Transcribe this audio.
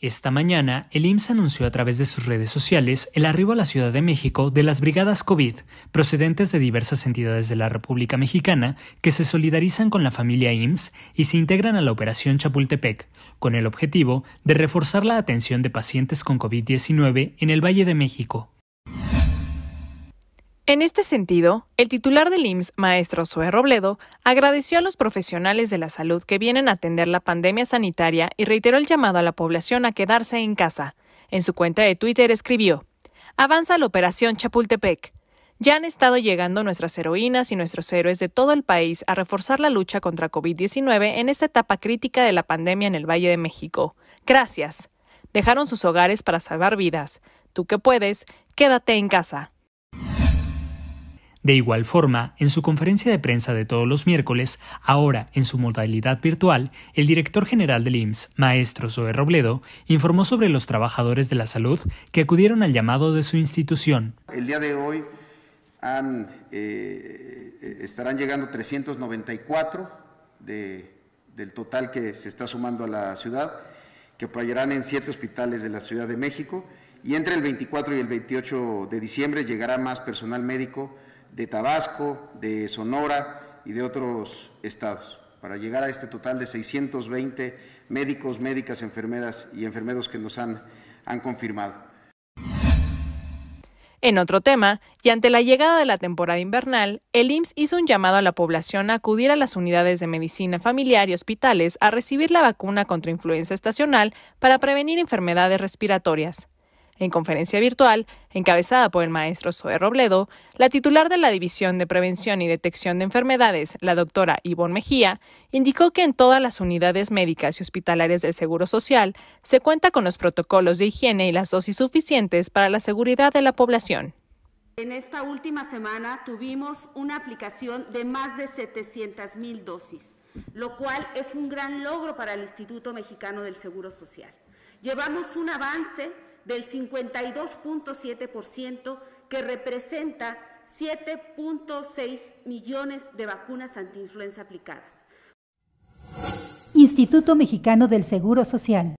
Esta mañana, el IMSS anunció a través de sus redes sociales el arribo a la Ciudad de México de las brigadas COVID, procedentes de diversas entidades de la República Mexicana, que se solidarizan con la familia IMSS y se integran a la Operación Chapultepec, con el objetivo de reforzar la atención de pacientes con COVID-19 en el Valle de México. En este sentido, el titular del IMSS, maestro Zoe Robledo, agradeció a los profesionales de la salud que vienen a atender la pandemia sanitaria y reiteró el llamado a la población a quedarse en casa. En su cuenta de Twitter escribió: Avanza la operación Chapultepec. Ya han estado llegando nuestras heroínas y nuestros héroes de todo el país a reforzar la lucha contra COVID-19 en esta etapa crítica de la pandemia en el Valle de México. Gracias. Dejaron sus hogares para salvar vidas. Tú que puedes, quédate en casa. De igual forma, en su conferencia de prensa de todos los miércoles, ahora en su modalidad virtual, el director general del IMSS, maestro Zoe Robledo, informó sobre los trabajadores de la salud que acudieron al llamado de su institución. El día de hoy eh, eh, estarán llegando 394 del total que se está sumando a la ciudad, que apoyarán en siete hospitales de la Ciudad de México y entre el 24 y el 28 de diciembre llegará más personal médico de Tabasco, de Sonora y de otros estados, para llegar a este total de 620 médicos, médicas, enfermeras y enfermeros que nos han, confirmado. En otro tema, y ante la llegada de la temporada invernal, el IMSS hizo un llamado a la población a acudir a las unidades de medicina familiar y hospitales a recibir la vacuna contra influenza estacional para prevenir enfermedades respiratorias. En conferencia virtual, encabezada por el maestro Zoe Robledo, la titular de la División de Prevención y Detección de Enfermedades, la doctora Ivonne Mejía, indicó que en todas las unidades médicas y hospitalarias del Seguro Social se cuenta con los protocolos de higiene y las dosis suficientes para la seguridad de la población. En esta última semana tuvimos una aplicación de más de 700.000 dosis, lo cual es un gran logro para el Instituto Mexicano del Seguro Social. Llevamos un avance del 52.7% que representa 7.6 millones de vacunas antiinfluenza aplicadas. Instituto Mexicano del Seguro Social.